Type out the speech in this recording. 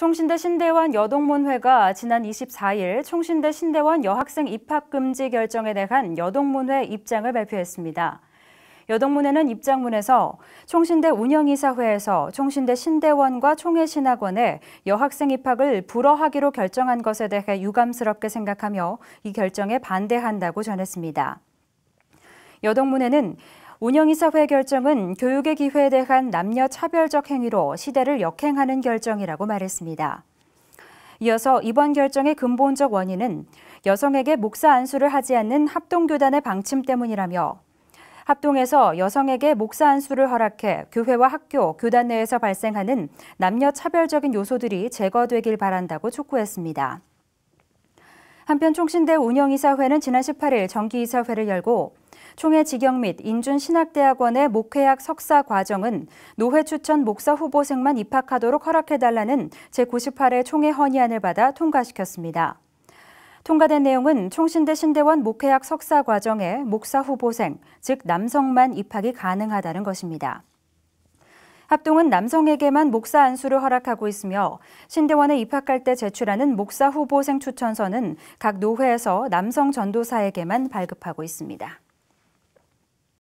총신대 신대원 여동문회가 지난 24일 총신대 신대원 여학생 입학 금지 결정에 대한 여동문회 입장을 발표했습니다. 여동문회는 입장문에서 총신대 운영이사회에서 총신대 신대원과 총회신학원에 여학생 입학을 불허하기로 결정한 것에 대해 유감스럽게 생각하며 이 결정에 반대한다고 전했습니다. 여동문회는 운영이사회 결정은 교육의 기회에 대한 남녀 차별적 행위로 시대를 역행하는 결정이라고 말했습니다. 이어서 이번 결정의 근본적 원인은 여성에게 목사 안수를 하지 않는 합동교단의 방침 때문이라며 합동에서 여성에게 목사 안수를 허락해 교회와 학교, 교단 내에서 발생하는 남녀 차별적인 요소들이 제거되길 바란다고 촉구했습니다. 한편 총신대 운영이사회는 지난 18일 정기이사회를 열고 총회 직영 및 인준신학대학원의 목회학 석사 과정은 노회 추천 목사 후보생만 입학하도록 허락해달라는 제98회 총회 헌의안을 받아 통과시켰습니다. 통과된 내용은 총신대 신대원 목회학 석사 과정에 목사 후보생, 즉 남성만 입학이 가능하다는 것입니다. 합동은 남성에게만 목사 안수를 허락하고 있으며 신대원에 입학할 때 제출하는 목사 후보생 추천서는 각 노회에서 남성 전도사에게만 발급하고 있습니다.